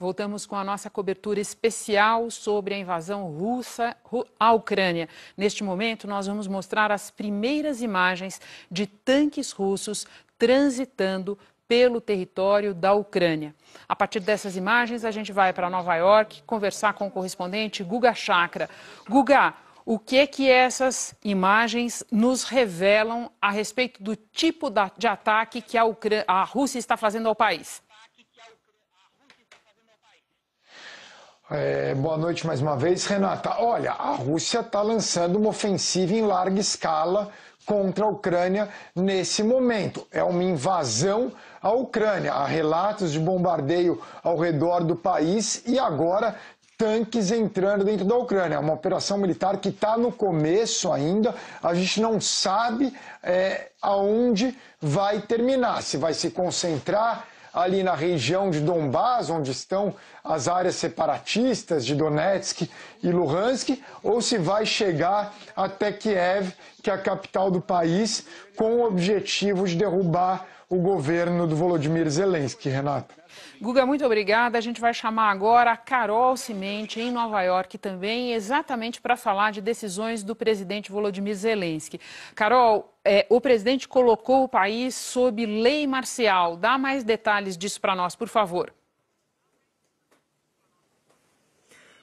Voltamos com a nossa cobertura especial sobre a invasão russa à Ucrânia. Neste momento, nós vamos mostrar as primeiras imagens de tanques russos transitando pelo território da Ucrânia. A partir dessas imagens, a gente vai para Nova York conversar com o correspondente Guga Chakra. Guga, o que que essas imagens nos revelam a respeito do tipo de ataque que a, Ucrânia, a Rússia está fazendo ao país? É, boa noite mais uma vez, Renata. Olha, a Rússia está lançando uma ofensiva em larga escala contra a Ucrânia nesse momento. É uma invasão à Ucrânia. Há relatos de bombardeio ao redor do país e agora tanques entrando dentro da Ucrânia. É uma operação militar que está no começo ainda, a gente não sabe é, aonde vai terminar, se vai se concentrar ali na região de Donbás, onde estão as áreas separatistas de Donetsk e Luhansk, ou se vai chegar até Kiev, que é a capital do país, com o objetivo de derrubar o governo do Volodymyr Zelensky, Renata. Guga, muito obrigada. A gente vai chamar agora a Carol Cimente, em Nova York também, exatamente para falar de decisões do presidente Volodymyr Zelensky. Carol, é, o presidente colocou o país sob lei marcial. Dá mais detalhes disso para nós, por favor.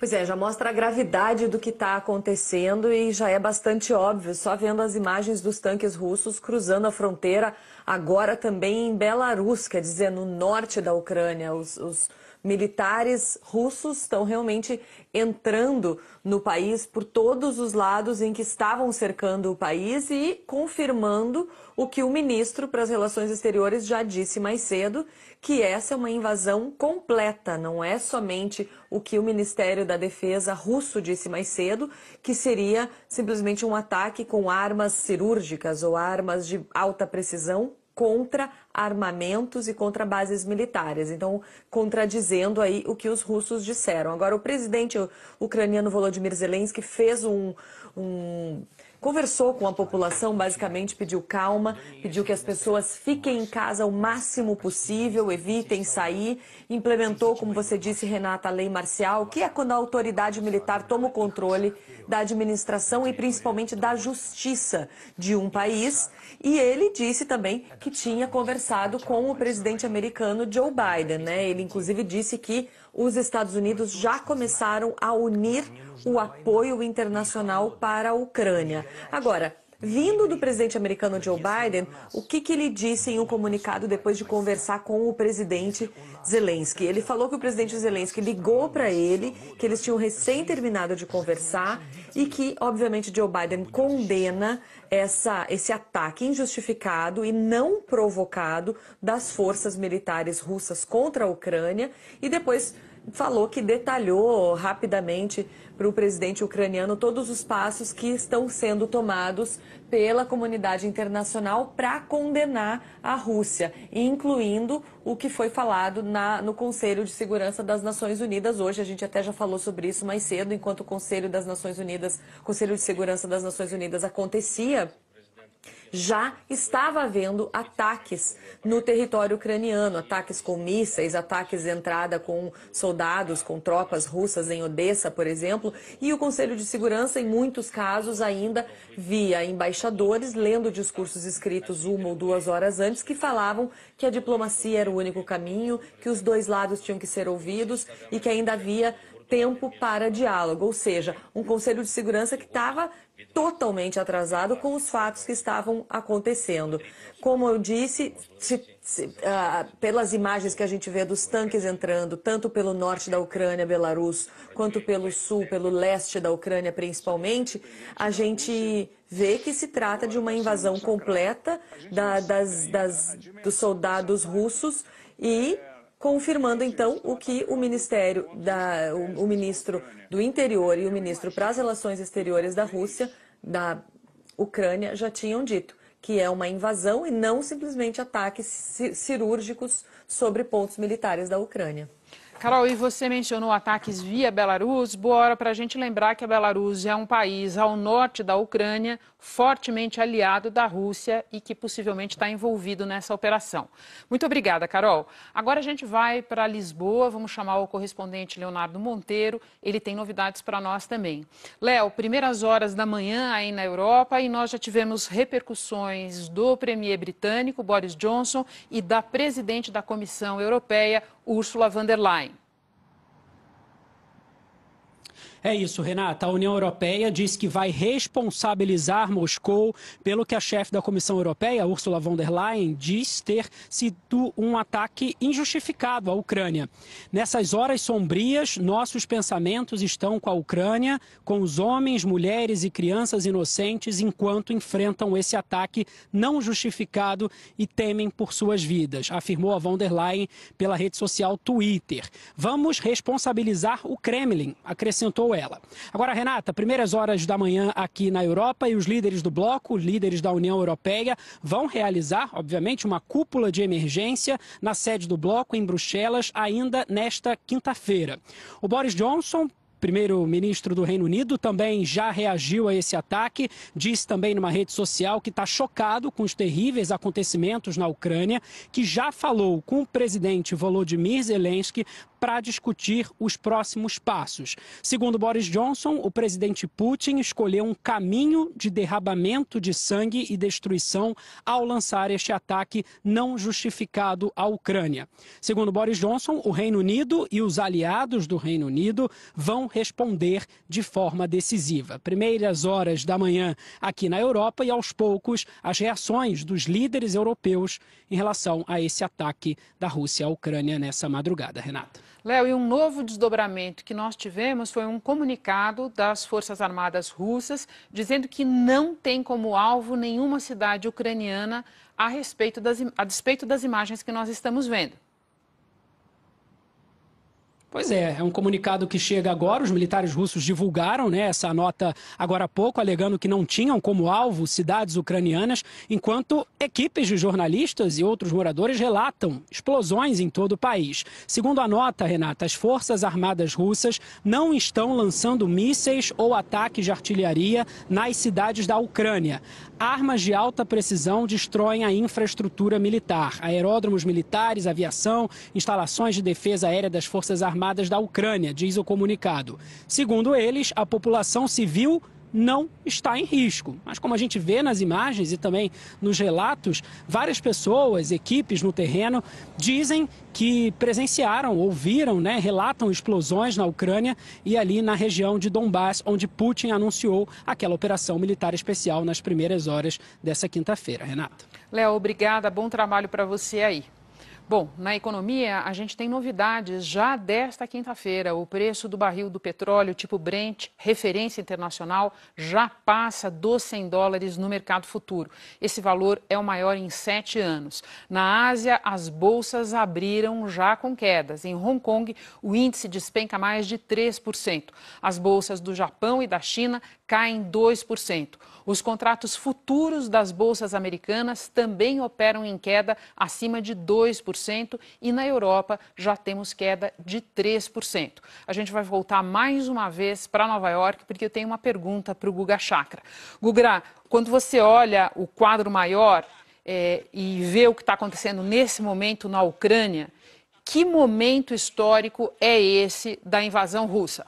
Pois é, já mostra a gravidade do que está acontecendo e já é bastante óbvio, só vendo as imagens dos tanques russos cruzando a fronteira agora também em Belarus, quer dizer, no norte da Ucrânia. Os, os militares russos estão realmente entrando no país por todos os lados em que estavam cercando o país e confirmando o que o ministro para as Relações Exteriores já disse mais cedo, que essa é uma invasão completa, não é somente o que o Ministério da Defesa russo disse mais cedo, que seria simplesmente um ataque com armas cirúrgicas ou armas de alta precisão contra armamentos e contra bases militares. Então, contradizendo aí o que os russos disseram. Agora, o presidente ucraniano Volodymyr Zelensky fez um, um conversou com a população, basicamente pediu calma, pediu que as pessoas fiquem em casa o máximo possível, evitem sair, implementou, como você disse, Renata, a lei marcial, que é quando a autoridade militar toma o controle da administração e principalmente da justiça de um país. E ele disse também que tinha conversado com o presidente americano Joe Biden, né? Ele inclusive disse que os Estados Unidos já começaram a unir o apoio internacional para a Ucrânia. Agora, Vindo do presidente americano Joe Biden, o que, que ele disse em um comunicado depois de conversar com o presidente Zelensky? Ele falou que o presidente Zelensky ligou para ele, que eles tinham recém terminado de conversar e que, obviamente, Joe Biden condena essa, esse ataque injustificado e não provocado das forças militares russas contra a Ucrânia e depois falou que detalhou rapidamente para o presidente ucraniano todos os passos que estão sendo tomados pela comunidade internacional para condenar a Rússia, incluindo o que foi falado na, no Conselho de Segurança das Nações Unidas hoje. A gente até já falou sobre isso mais cedo, enquanto o Conselho das Nações Unidas, Conselho de Segurança das Nações Unidas acontecia já estava havendo ataques no território ucraniano, ataques com mísseis, ataques de entrada com soldados, com tropas russas em Odessa, por exemplo, e o Conselho de Segurança, em muitos casos, ainda via embaixadores lendo discursos escritos uma ou duas horas antes que falavam que a diplomacia era o único caminho, que os dois lados tinham que ser ouvidos e que ainda havia tempo para diálogo, ou seja, um Conselho de Segurança que estava totalmente atrasado com os fatos que estavam acontecendo. Como eu disse, se, se, uh, pelas imagens que a gente vê dos tanques entrando, tanto pelo norte da Ucrânia, Belarus, quanto pelo sul, pelo leste da Ucrânia principalmente, a gente vê que se trata de uma invasão completa da, das, das, dos soldados russos e confirmando então o que o Ministério da, o, o ministro do Interior e o ministro para as Relações Exteriores da Rússia, da Ucrânia, já tinham dito, que é uma invasão e não simplesmente ataques cirúrgicos sobre pontos militares da Ucrânia. Carol, e você mencionou ataques via Belarus. Boa hora para a gente lembrar que a Belarus é um país ao norte da Ucrânia, fortemente aliado da Rússia e que possivelmente está envolvido nessa operação. Muito obrigada, Carol. Agora a gente vai para Lisboa, vamos chamar o correspondente Leonardo Monteiro, ele tem novidades para nós também. Léo, primeiras horas da manhã aí na Europa e nós já tivemos repercussões do premier britânico Boris Johnson e da presidente da Comissão Europeia, Ursula von der Leyen. É isso, Renata. A União Europeia diz que vai responsabilizar Moscou pelo que a chefe da Comissão Europeia, Ursula von der Leyen, diz ter sido um ataque injustificado à Ucrânia. Nessas horas sombrias, nossos pensamentos estão com a Ucrânia, com os homens, mulheres e crianças inocentes enquanto enfrentam esse ataque não justificado e temem por suas vidas, afirmou a von der Leyen pela rede social Twitter. Vamos responsabilizar o Kremlin, acrescentou Agora, Renata, primeiras horas da manhã aqui na Europa e os líderes do bloco, líderes da União Europeia, vão realizar, obviamente, uma cúpula de emergência na sede do bloco em Bruxelas ainda nesta quinta-feira. O Boris Johnson primeiro-ministro do Reino Unido, também já reagiu a esse ataque. Disse também numa rede social que está chocado com os terríveis acontecimentos na Ucrânia, que já falou com o presidente Volodymyr Zelensky para discutir os próximos passos. Segundo Boris Johnson, o presidente Putin escolheu um caminho de derrabamento de sangue e destruição ao lançar este ataque não justificado à Ucrânia. Segundo Boris Johnson, o Reino Unido e os aliados do Reino Unido vão responder de forma decisiva. Primeiras horas da manhã aqui na Europa e aos poucos as reações dos líderes europeus em relação a esse ataque da Rússia à Ucrânia nessa madrugada, Renata. Léo, e um novo desdobramento que nós tivemos foi um comunicado das Forças Armadas Russas dizendo que não tem como alvo nenhuma cidade ucraniana a, respeito das, a despeito das imagens que nós estamos vendo. Pois é, é um comunicado que chega agora. Os militares russos divulgaram né, essa nota agora há pouco, alegando que não tinham como alvo cidades ucranianas, enquanto equipes de jornalistas e outros moradores relatam explosões em todo o país. Segundo a nota, Renata, as Forças Armadas russas não estão lançando mísseis ou ataques de artilharia nas cidades da Ucrânia. Armas de alta precisão destroem a infraestrutura militar, aeródromos militares, aviação, instalações de defesa aérea das Forças Armadas Armadas da Ucrânia, diz o comunicado. Segundo eles, a população civil não está em risco. Mas como a gente vê nas imagens e também nos relatos, várias pessoas, equipes no terreno, dizem que presenciaram, ouviram, né, relatam explosões na Ucrânia e ali na região de Donbass, onde Putin anunciou aquela operação militar especial nas primeiras horas dessa quinta-feira. Renato. Léo, obrigada. Bom trabalho para você aí. Bom, na economia, a gente tem novidades já desta quinta-feira. O preço do barril do petróleo tipo Brent, referência internacional, já passa dos 100 dólares no mercado futuro. Esse valor é o maior em sete anos. Na Ásia, as bolsas abriram já com quedas. Em Hong Kong, o índice despenca mais de 3%. As bolsas do Japão e da China caem 2%. Os contratos futuros das bolsas americanas também operam em queda acima de 2%. 2% e na Europa já temos queda de 3%. A gente vai voltar mais uma vez para Nova York porque eu tenho uma pergunta para o Guga Chakra. Guga, quando você olha o quadro maior é, e vê o que está acontecendo nesse momento na Ucrânia, que momento histórico é esse da invasão russa?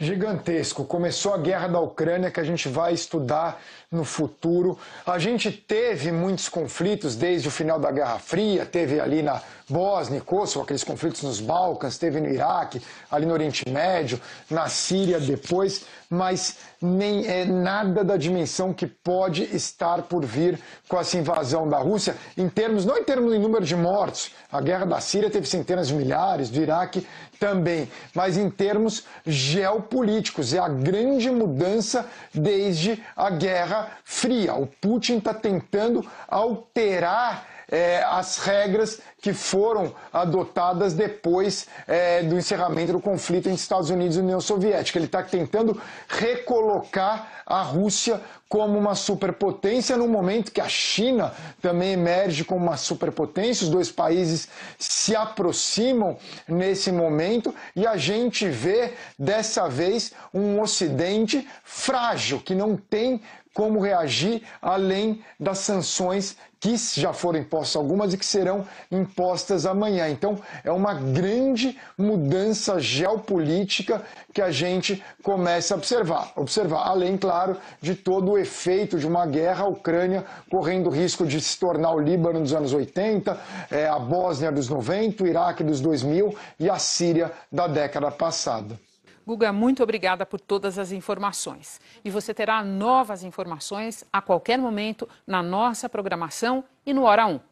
gigantesco. Começou a guerra da Ucrânia, que a gente vai estudar no futuro. A gente teve muitos conflitos desde o final da Guerra Fria, teve ali na Bósnia e Kosovo, aqueles conflitos nos Balcãs, teve no Iraque, ali no Oriente Médio, na Síria depois, mas nem é nada da dimensão que pode estar por vir com essa invasão da Rússia, em termos, não em termos de número de mortos, a guerra da Síria teve centenas de milhares, do Iraque também, mas em termos geopolíticos geopolíticos. É a grande mudança desde a Guerra Fria. O Putin está tentando alterar é, as regras que foram adotadas depois é, do encerramento do conflito entre Estados Unidos e União Soviética. Ele está tentando recolocar a Rússia como uma superpotência no momento que a China também emerge como uma superpotência. Os dois países se aproximam nesse momento e a gente vê dessa vez um Ocidente frágil que não tem como reagir além das sanções que já foram impostas algumas e que serão impostas amanhã. Então, é uma grande mudança geopolítica que a gente começa a observar. Observar, além, claro, de todo o efeito de uma guerra, a Ucrânia correndo o risco de se tornar o Líbano dos anos 80, eh, a Bósnia dos 90, o Iraque dos 2000 e a Síria da década passada. Guga, muito obrigada por todas as informações. E você terá novas informações a qualquer momento na nossa programação e no Hora 1.